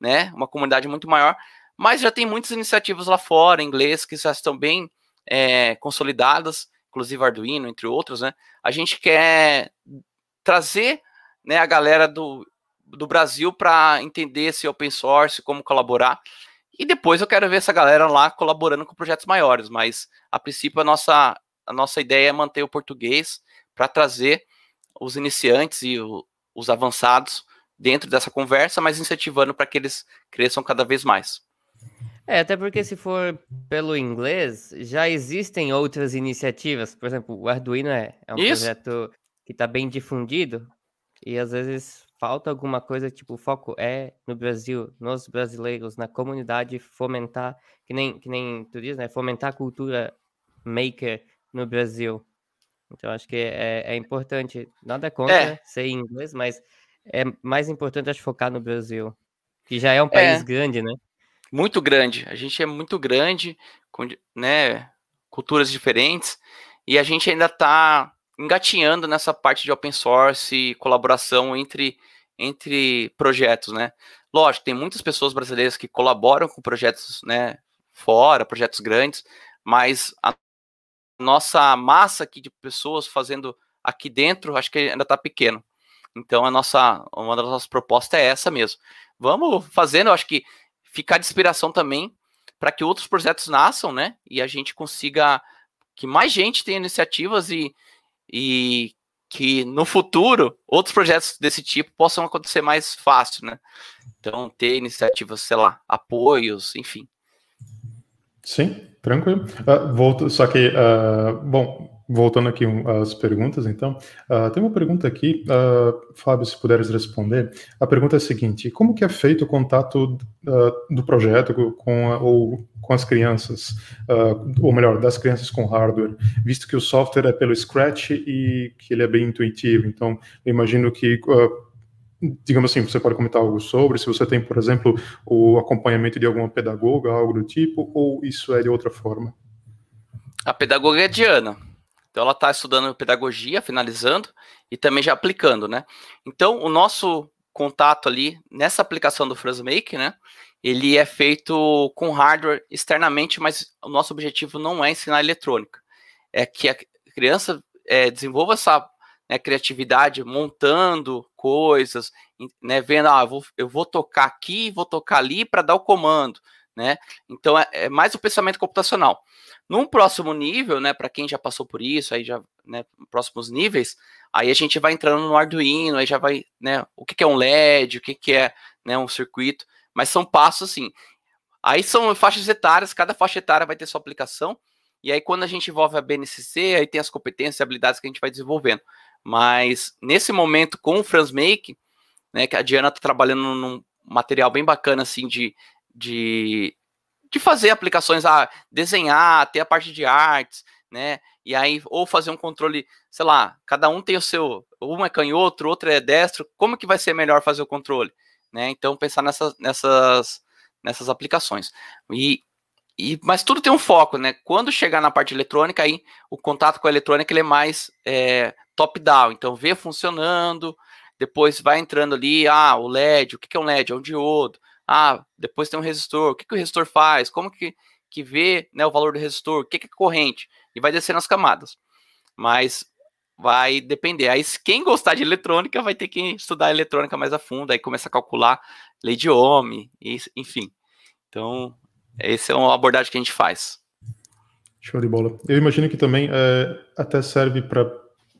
né? Uma comunidade muito maior. Mas já tem muitas iniciativas lá fora, em inglês, que já estão bem é, consolidadas inclusive Arduino, entre outros, né? A gente quer trazer né, a galera do, do Brasil para entender esse open source, como colaborar. E depois eu quero ver essa galera lá colaborando com projetos maiores, mas a princípio a nossa, a nossa ideia é manter o português para trazer os iniciantes e o, os avançados dentro dessa conversa, mas incentivando para que eles cresçam cada vez mais. É, até porque se for pelo inglês, já existem outras iniciativas. Por exemplo, o Arduino é, é um Isso. projeto que está bem difundido e às vezes falta alguma coisa, tipo, o foco é no Brasil, nos brasileiros, na comunidade, fomentar, que nem, que nem tu diz, né? Fomentar a cultura maker no Brasil. Então, acho que é, é importante, nada contra é. ser inglês, mas é mais importante acho é focar no Brasil, que já é um é. país é. grande, né? muito grande. A gente é muito grande, com, né, culturas diferentes, e a gente ainda está engatinhando nessa parte de open source e colaboração entre, entre projetos, né? Lógico, tem muitas pessoas brasileiras que colaboram com projetos, né, fora, projetos grandes, mas a nossa massa aqui de pessoas fazendo aqui dentro, acho que ainda está pequeno. Então a nossa, uma das nossas propostas é essa mesmo. Vamos fazendo, acho que ficar de inspiração também para que outros projetos nasçam, né? E a gente consiga que mais gente tenha iniciativas e, e que no futuro outros projetos desse tipo possam acontecer mais fácil, né? Então, ter iniciativas, sei lá, apoios, enfim. Sim, tranquilo. Uh, volto, só que, uh, bom, voltando aqui às perguntas, então, uh, tem uma pergunta aqui, uh, Fábio, se puderes responder. A pergunta é a seguinte: como que é feito o contato uh, do projeto com a, ou com as crianças, ou melhor, das crianças com hardware, visto que o software é pelo Scratch e que ele é bem intuitivo. Então, eu imagino que digamos assim, você pode comentar algo sobre, se você tem, por exemplo, o acompanhamento de alguma pedagoga, algo do tipo, ou isso é de outra forma? A pedagoga é Diana. Então ela está estudando pedagogia, finalizando e também já aplicando, né? Então o nosso contato ali nessa aplicação do Make, né? Ele é feito com hardware externamente, mas o nosso objetivo não é ensinar eletrônica, é que a criança é, desenvolva essa né, criatividade montando coisas, né, vendo, ah, eu vou, eu vou tocar aqui, vou tocar ali para dar o comando, né? Então é, é mais o pensamento computacional. Num próximo nível, né, para quem já passou por isso, aí já, né, próximos níveis, aí a gente vai entrando no Arduino, aí já vai, né, o que, que é um LED, o que, que é, né, um circuito, mas são passos assim. Aí são faixas etárias, cada faixa etária vai ter sua aplicação, e aí quando a gente envolve a BNCC, aí tem as competências e habilidades que a gente vai desenvolvendo. Mas nesse momento com o Franz Make, né, que a Diana está trabalhando num material bem bacana assim de de, de fazer aplicações a ah, desenhar, ter a parte de artes, né? E aí, ou fazer um controle, sei lá, cada um tem o seu, um é canhoto, outro é destro, como que vai ser melhor fazer o controle? Né? Então, pensar nessas, nessas, nessas aplicações. E, e, mas tudo tem um foco, né? Quando chegar na parte eletrônica, aí o contato com a eletrônica ele é mais é, top-down. Então, vê funcionando, depois vai entrando ali, ah, o LED, o que é um LED? É um diodo. Ah, depois tem um resistor. O que, que o resistor faz? Como que, que vê né, o valor do resistor? O que, que é corrente? E vai descer nas camadas. Mas vai depender. Aí, quem gostar de eletrônica vai ter que estudar eletrônica mais a fundo, aí começa a calcular lei de Ohm, e, enfim. Então, essa é uma abordagem que a gente faz. Show de bola. Eu imagino que também é, até serve para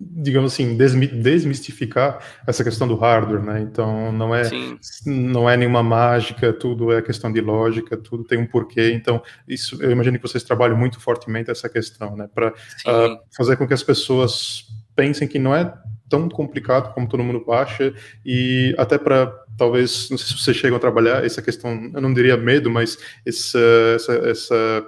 digamos assim, desmistificar essa questão do hardware, né? Então não é Sim. não é nenhuma mágica, tudo é questão de lógica, tudo tem um porquê. Então isso eu imagino que vocês trabalham muito fortemente essa questão, né? Para uh, ah, fazer com que as pessoas pensem que não é tão complicado como todo mundo acha e até para talvez não sei se vocês chegam a trabalhar essa questão, eu não diria medo, mas essa, essa, essa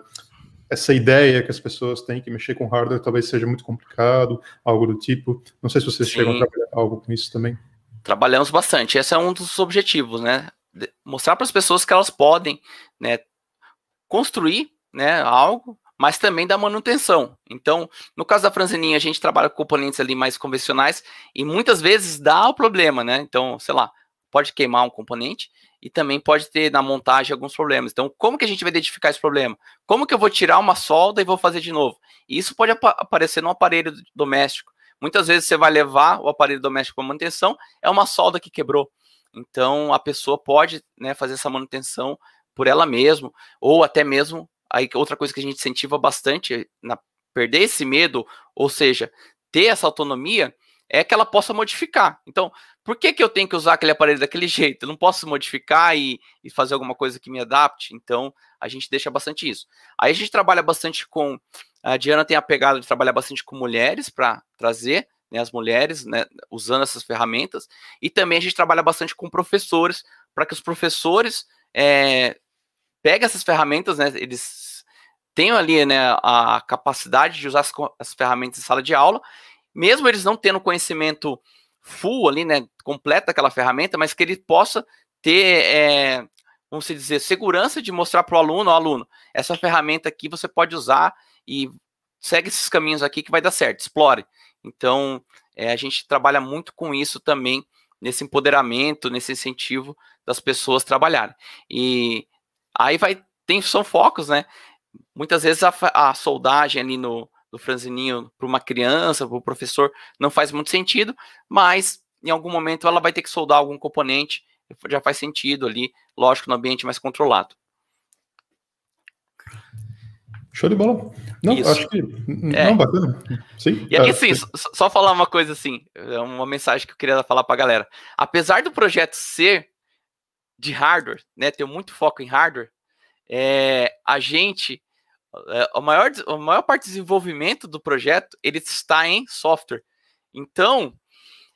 essa ideia que as pessoas têm que mexer com hardware talvez seja muito complicado, algo do tipo. Não sei se vocês Sim. chegam a trabalhar algo com isso também. Trabalhamos bastante. Esse é um dos objetivos, né? Mostrar para as pessoas que elas podem, né, construir, né, algo, mas também da manutenção. Então, no caso da franzininha, a gente trabalha com componentes ali mais convencionais e muitas vezes dá o problema, né? Então, sei lá, pode queimar um componente e também pode ter na montagem alguns problemas. Então, como que a gente vai identificar esse problema? Como que eu vou tirar uma solda e vou fazer de novo? isso pode ap aparecer no aparelho doméstico. Muitas vezes você vai levar o aparelho doméstico para manutenção, é uma solda que quebrou. Então, a pessoa pode né, fazer essa manutenção por ela mesma, ou até mesmo, aí outra coisa que a gente incentiva bastante, na, perder esse medo, ou seja, ter essa autonomia, é que ela possa modificar. Então, por que, que eu tenho que usar aquele aparelho daquele jeito? Eu não posso modificar e, e fazer alguma coisa que me adapte? Então, a gente deixa bastante isso. Aí a gente trabalha bastante com. A Diana tem a pegada de trabalhar bastante com mulheres para trazer né, as mulheres né, usando essas ferramentas. E também a gente trabalha bastante com professores, para que os professores é, peguem essas ferramentas, né, eles tenham ali né, a capacidade de usar as, as ferramentas em sala de aula mesmo eles não tendo conhecimento full ali, né, completa aquela ferramenta, mas que ele possa ter, é, vamos dizer, segurança de mostrar para o aluno, aluno, essa ferramenta aqui você pode usar e segue esses caminhos aqui que vai dar certo, explore. Então, é, a gente trabalha muito com isso também, nesse empoderamento, nesse incentivo das pessoas trabalharem. E aí vai, tem, são focos, né? Muitas vezes a, a soldagem ali no, do franzininho para uma criança, para o professor, não faz muito sentido, mas em algum momento ela vai ter que soldar algum componente, já faz sentido ali, lógico, no ambiente mais controlado. Show de bola. Não, isso. acho que. Hum, é. Não, bacana. Sim. E aqui, sim, sim. Só, só falar uma coisa assim, é uma mensagem que eu queria falar para a galera. Apesar do projeto ser de hardware, né, ter muito foco em hardware, é, a gente a é, maior, a maior parte do desenvolvimento do projeto ele está em software. Então,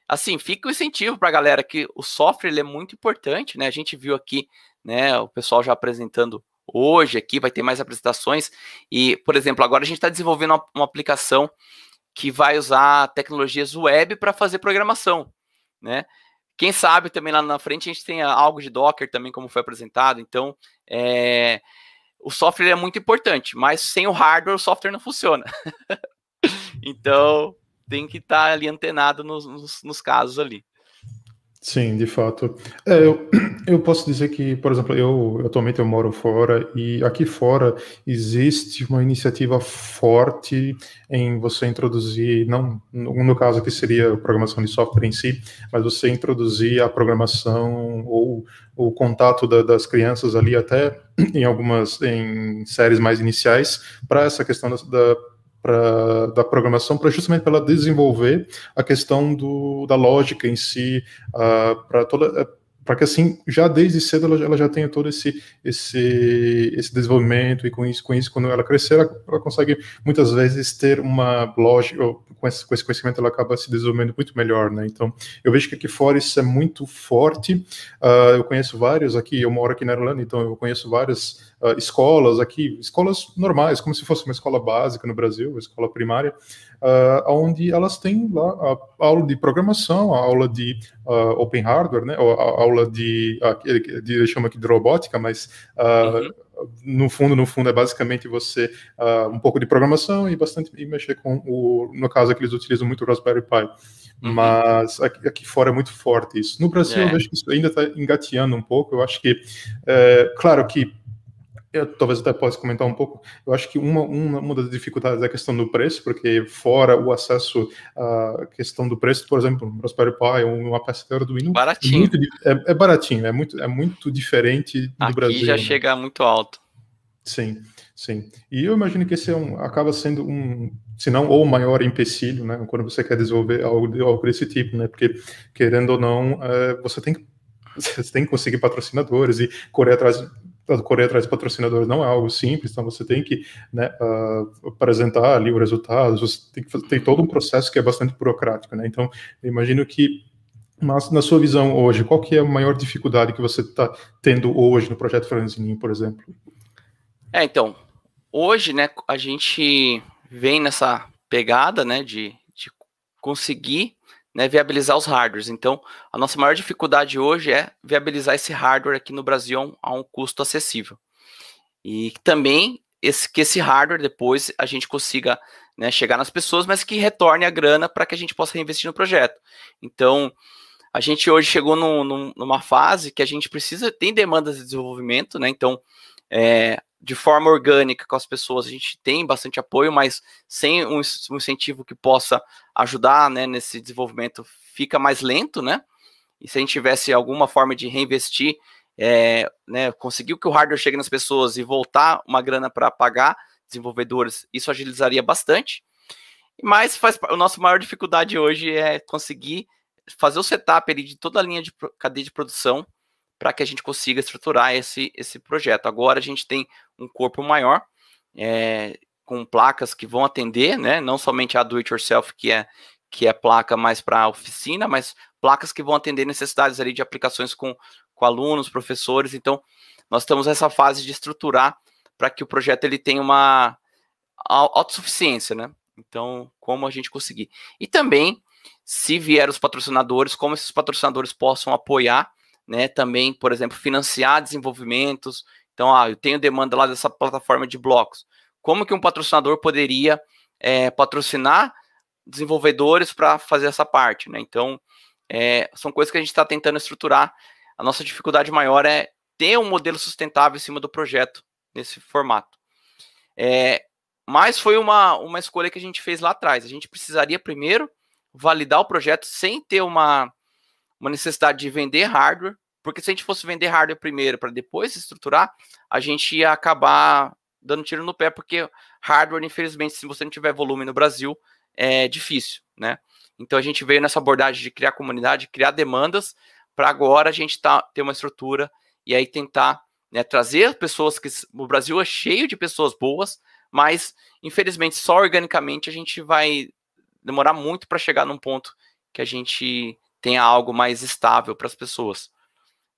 assim, fica o incentivo para a galera que o software ele é muito importante, né? A gente viu aqui, né, o pessoal já apresentando hoje aqui, vai ter mais apresentações. E, por exemplo, agora a gente está desenvolvendo uma, uma, aplicação que vai usar tecnologias web para fazer programação, né? Quem sabe também lá na frente a gente tenha algo de Docker também, como foi apresentado. Então, é, o software é muito importante, mas sem o hardware o software não funciona. então tem que estar tá ali antenado nos, nos, nos casos ali. Sim, de fato. É, eu, eu posso dizer que, por exemplo, eu atualmente eu moro fora e aqui fora existe uma iniciativa forte em você introduzir, não no caso que seria programação de software em si, mas você introduzir a programação ou o contato da, das crianças ali até em algumas em séries mais iniciais para essa questão da, da pra, da programação para justamente para ela desenvolver a questão do, da lógica em si, uh, ah, para toda é, para que assim já desde cedo ela, ela, já tenha todo esse esse esse desenvolvimento e com isso com isso quando ela crescer ela, ela consegue muitas vezes ter uma lógica com esse, com esse conhecimento ela acaba se desenvolvendo muito melhor né então eu vejo que aqui fora isso é muito forte uh, eu conheço vários aqui eu moro aqui na Irlanda então eu conheço várias uh, escolas aqui, escolas normais, como se fosse uma escola básica no Brasil, uma escola primária, uh, ah, onde elas têm lá a aula de programação, a aula de uh, open hardware, né, ou a aula de, de, de, chama aqui de robótica, mas... Uhum no fundo, no fundo, é basicamente você uh, um pouco de programação e bastante e mexer com o. No caso é que eles utilizam muito o Raspberry Pi. Uhum. Mas aqui, aqui, fora é muito forte isso. No Brasil, é. eu acho que isso ainda está engateando um pouco. Eu acho que, é, claro que eu talvez até possa comentar um pouco. Eu acho que uma, uma, uma das dificuldades é a questão do preço, porque fora o acesso à questão do preço, por exemplo, um Raspberry Pi ou uma peça de Arduino. É baratinho. Muito, é, é, baratinho, é muito, é muito diferente do Aqui Brasil. Aqui já né? chega muito alto. Sim, sim. E eu imagino que esse é um, acaba sendo um, se não ou maior empecilho, né, quando você quer desenvolver algo, algo desse tipo, né, porque querendo ou não, é, você tem que você tem que conseguir patrocinadores e correr atrás a atrás de patrocinadores não é algo simples, então você tem que né, uh, apresentar ali o resultado, você tem que fazer, tem todo um processo que é bastante burocrático, né? Então, eu imagino que mas na sua visão hoje, qual que é a maior dificuldade que você está tendo hoje no projeto Franzininho, por exemplo? É, então, hoje, né, a gente vem nessa pegada, né, de, de conseguir né, viabilizar os hardwares. Então, a nossa maior dificuldade hoje é viabilizar esse hardware aqui no Brasil a um custo acessível. E também esse, que esse hardware depois a gente consiga né, chegar nas pessoas, mas que retorne a grana para que a gente possa reinvestir no projeto. Então, a gente hoje chegou numa fase que a gente precisa, tem demandas de desenvolvimento, né? Então, é, de forma orgânica com as pessoas. A gente tem bastante apoio, mas sem um, incentivo que possa ajudar né, nesse desenvolvimento, fica mais lento, né? E se a gente tivesse alguma forma de reinvestir, é, né, conseguir que o hardware chegue nas pessoas e voltar uma grana para pagar desenvolvedores, isso agilizaria bastante. Mas faz, nosso maior dificuldade hoje é conseguir fazer o setup ali de toda a linha de cadeia de produção para que a gente consiga estruturar esse, esse projeto. Agora a gente tem um corpo maior, é, com placas que vão atender, né? Não somente a do it yourself, que é que é placa mais para oficina, mas placas que vão atender necessidades ali de aplicações com, com alunos, professores. Então, nós estamos nessa fase de estruturar para que o projeto ele tenha uma autossuficiência, né? Então, como a gente conseguir. E também, se vier os patrocinadores, como esses patrocinadores possam apoiar né, também, por exemplo, financiar desenvolvimentos. Então, ah, eu tenho demanda lá dessa plataforma de blocos. Como que um patrocinador poderia é, patrocinar desenvolvedores para fazer essa parte, né? Então, é, são coisas que a gente está tentando estruturar. A nossa dificuldade maior é ter um modelo sustentável em cima do projeto nesse formato. É, mas foi uma, uma escolha que a gente fez lá atrás. A gente precisaria primeiro validar o projeto sem ter uma, uma necessidade de vender hardware, porque se a gente fosse vender hardware primeiro para depois se estruturar, a gente ia acabar dando tiro no pé, porque hardware, infelizmente, se você não tiver volume no Brasil, é difícil, né? Então a gente veio nessa abordagem de criar comunidade, criar demandas, para agora a gente tá, ter uma estrutura e aí tentar né, trazer pessoas que. O Brasil é cheio de pessoas boas, mas infelizmente só organicamente a gente vai demorar muito para chegar num ponto que a gente tenha algo mais estável para as pessoas.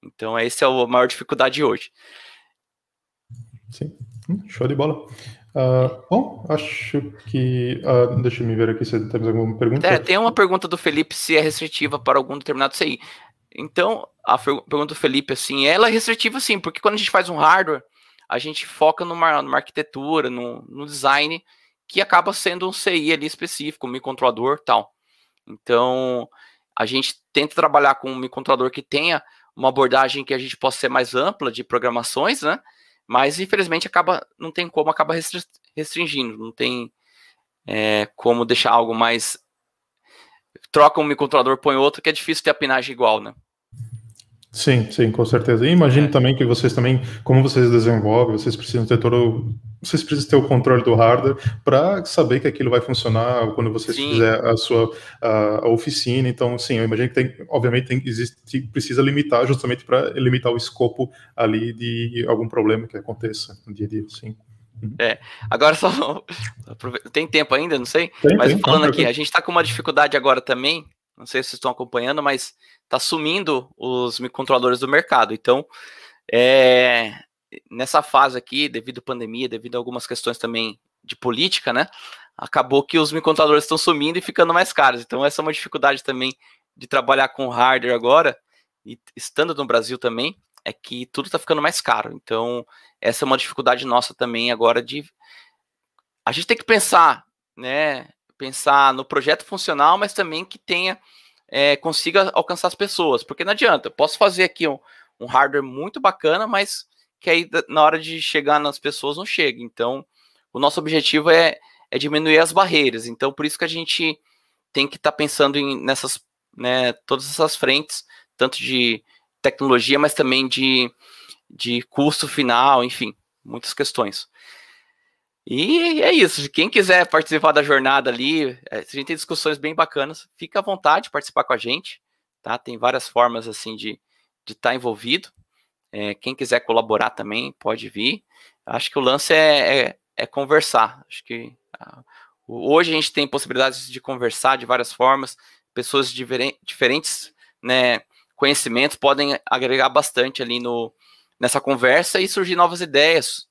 Então, essa é a maior dificuldade hoje. Sim, hum, show de bola. Uh, bom, acho que. Uh, deixa eu ver aqui se temos alguma pergunta. É, tem uma pergunta do Felipe se é restritiva para algum determinado CI. Então, a pergunta do Felipe, assim, ela é restritiva sim, porque quando a gente faz um hardware, a gente foca numa, numa arquitetura, no, no design, que acaba sendo um CI ali específico, um microcontrolador tal. Então, a gente tenta trabalhar com um microcontrolador que tenha uma abordagem que a gente possa ser mais ampla de programações, né? Mas infelizmente acaba, não tem como, acaba restringindo, não tem é, como deixar algo mais. Troca um microcontrolador, põe outro, que é difícil ter a pinagem igual, né? Sim, sim, com certeza. E imagino é. também que vocês também, como vocês desenvolvem, vocês precisam ter todo, vocês precisam ter o controle do hardware para saber que aquilo vai funcionar quando vocês fizer a sua a, a, oficina. Então, sim, eu imagino que tem, obviamente, tem, existe, precisa limitar justamente para limitar o escopo ali de algum problema que aconteça no dia a dia, sim. Uhum. É. Agora só tem tempo ainda, não sei. Tem, mas tem, falando tem, aqui, a gente está com uma dificuldade agora também não sei se vocês estão acompanhando, mas está sumindo os microcontroladores do mercado. Então, é, nessa fase aqui, devido à pandemia, devido a algumas questões também de política, né? Acabou que os microcontroladores estão sumindo e ficando mais caros. Então, essa é uma dificuldade também de trabalhar com hardware agora, e estando no Brasil também, é que tudo está ficando mais caro. Então, essa é uma dificuldade nossa também agora de. A gente tem que pensar, né? pensar no projeto funcional, mas também que tenha é, consiga alcançar as pessoas, porque não adianta. Posso fazer aqui um, um hardware muito bacana, mas que aí na hora de chegar nas pessoas não chega. Então, o nosso objetivo é, é diminuir as barreiras. Então, por isso que a gente tem que estar tá pensando em nessas, né, todas essas frentes, tanto de tecnologia, mas também de, de custo final, enfim, muitas questões. E é isso. Quem quiser participar da jornada ali, é, a gente tem discussões bem bacanas. Fica à vontade de participar com a gente, tá? Tem várias formas assim de de estar tá envolvido. É, quem quiser colaborar também pode vir. Acho que o lance é, é, é conversar. Acho que ah, hoje a gente tem possibilidades de conversar de várias formas. Pessoas de diferentes, diferentes né, conhecimentos podem agregar bastante ali no, nessa conversa e surgir novas ideias,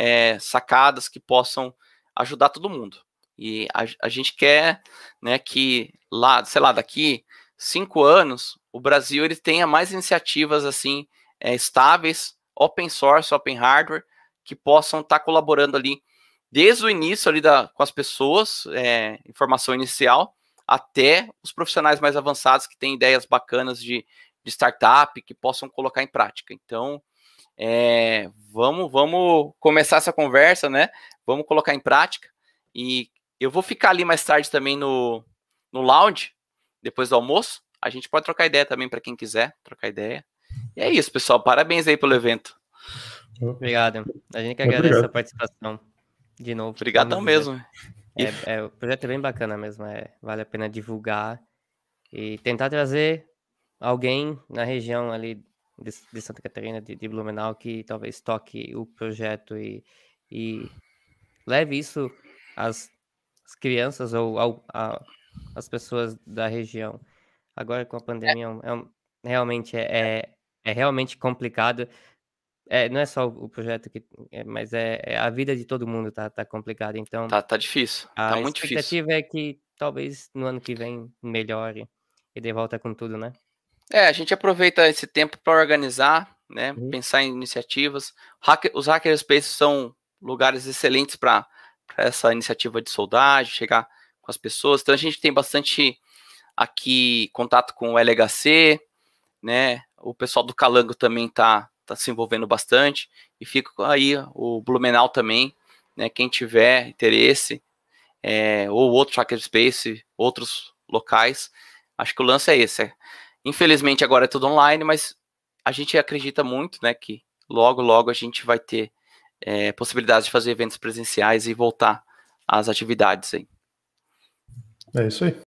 é, sacadas que possam ajudar todo mundo. E a, a, gente quer né, que lá, sei lá, daqui cinco anos, o Brasil ele tenha mais iniciativas assim é, estáveis, open source, open hardware, que possam estar tá colaborando ali desde o início ali da, com as pessoas, é, informação inicial, até os profissionais mais avançados que têm ideias bacanas de, de startup que possam colocar em prática. Então, é, vamos, vamos começar essa conversa, né? Vamos colocar em prática. E eu vou ficar ali mais tarde também no, no lounge, depois do almoço. A gente pode trocar ideia também para quem quiser, trocar ideia. E é isso, pessoal. Parabéns aí pelo evento. Obrigado. A gente que agradece Obrigado. a participação de novo. Obrigadão mesmo. É, é, o projeto é bem bacana mesmo. É, vale a pena divulgar e tentar trazer alguém na região ali de, de Santa Catarina, de, de, Blumenau, que talvez toque o projeto e, e leve isso às, às crianças ou ao, a, às pessoas da região. Agora com a é. pandemia é, é, realmente é, é, é, realmente complicado. É, não é só o projeto que, é, mas é, a vida de todo mundo tá, tá complicada. Então tá, tá difícil. Tá muito difícil. A expectativa é que talvez no ano que vem melhore e de volta com tudo, né? É, a gente aproveita esse tempo para organizar, né? Uhum. Pensar em iniciativas. Hacker, os hackerspaces são lugares excelentes para essa iniciativa de soldagem, chegar com as pessoas. Então a gente tem bastante aqui contato com o LHC, né? O pessoal do Calango também está tá se envolvendo bastante. E fica aí o Blumenau também, né? Quem tiver interesse, é, ou outro hackerspace, outros locais. Acho que o lance é esse. É, Infelizmente agora é tudo online, mas a gente acredita muito, né, que logo, logo a gente vai ter é, possibilidade de fazer eventos presenciais e voltar às atividades aí. É isso aí.